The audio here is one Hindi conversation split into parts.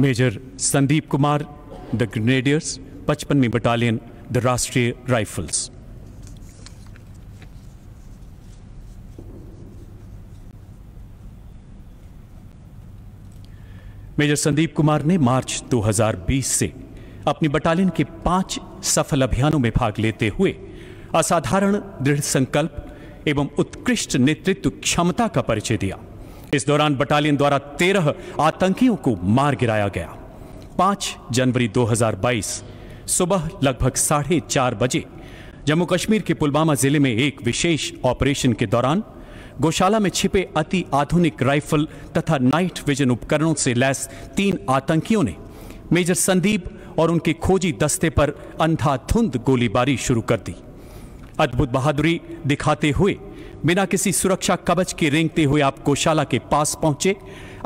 major Sandeep Kumar the grenadiers पचपनवीं battalion the Rashtriya rifles major Sandeep Kumar ने मार्च 2020 से अपनी बटालियन के पांच सफल अभियानों में भाग लेते हुए असाधारण दृढ़ संकल्प एवं उत्कृष्ट नेतृत्व क्षमता का परिचय दिया इस दौरान बटालियन द्वारा तेरह आतंकियों को मार गिराया गया पांच जनवरी 2022 सुबह लगभग साढ़े चार बजे जम्मू कश्मीर के पुलवामा जिले में एक विशेष ऑपरेशन के दौरान गौशाला में छिपे अति आधुनिक राइफल तथा नाइट विजन उपकरणों से लैस तीन आतंकियों ने मेजर संदीप और उनके खोजी दस्ते पर अंधाधुंध गोलीबारी शुरू कर दी अद्भुत बहादुरी दिखाते हुए बिना किसी सुरक्षा कवच के रेंगते हुए आप गौशाला के पास पहुंचे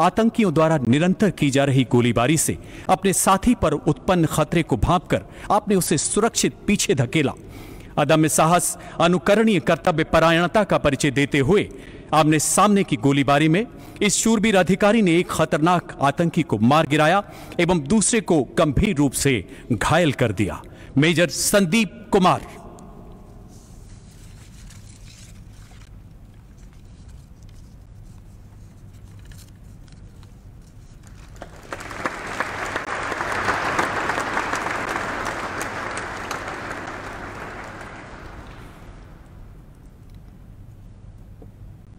आतंकियों द्वारा निरंतर की जा रही गोलीबारी से अपने साथी पर उत्पन्न खतरे को भाप कर आपने उसे सुरक्षित पीछे धकेला अदम्य साहस अनुकरणीय कर्तव्य परायणता का परिचय देते हुए आपने सामने की गोलीबारी में इस शूरवीर अधिकारी ने एक खतरनाक आतंकी को मार गिराया एवं दूसरे को गंभीर रूप से घायल कर दिया मेजर संदीप कुमार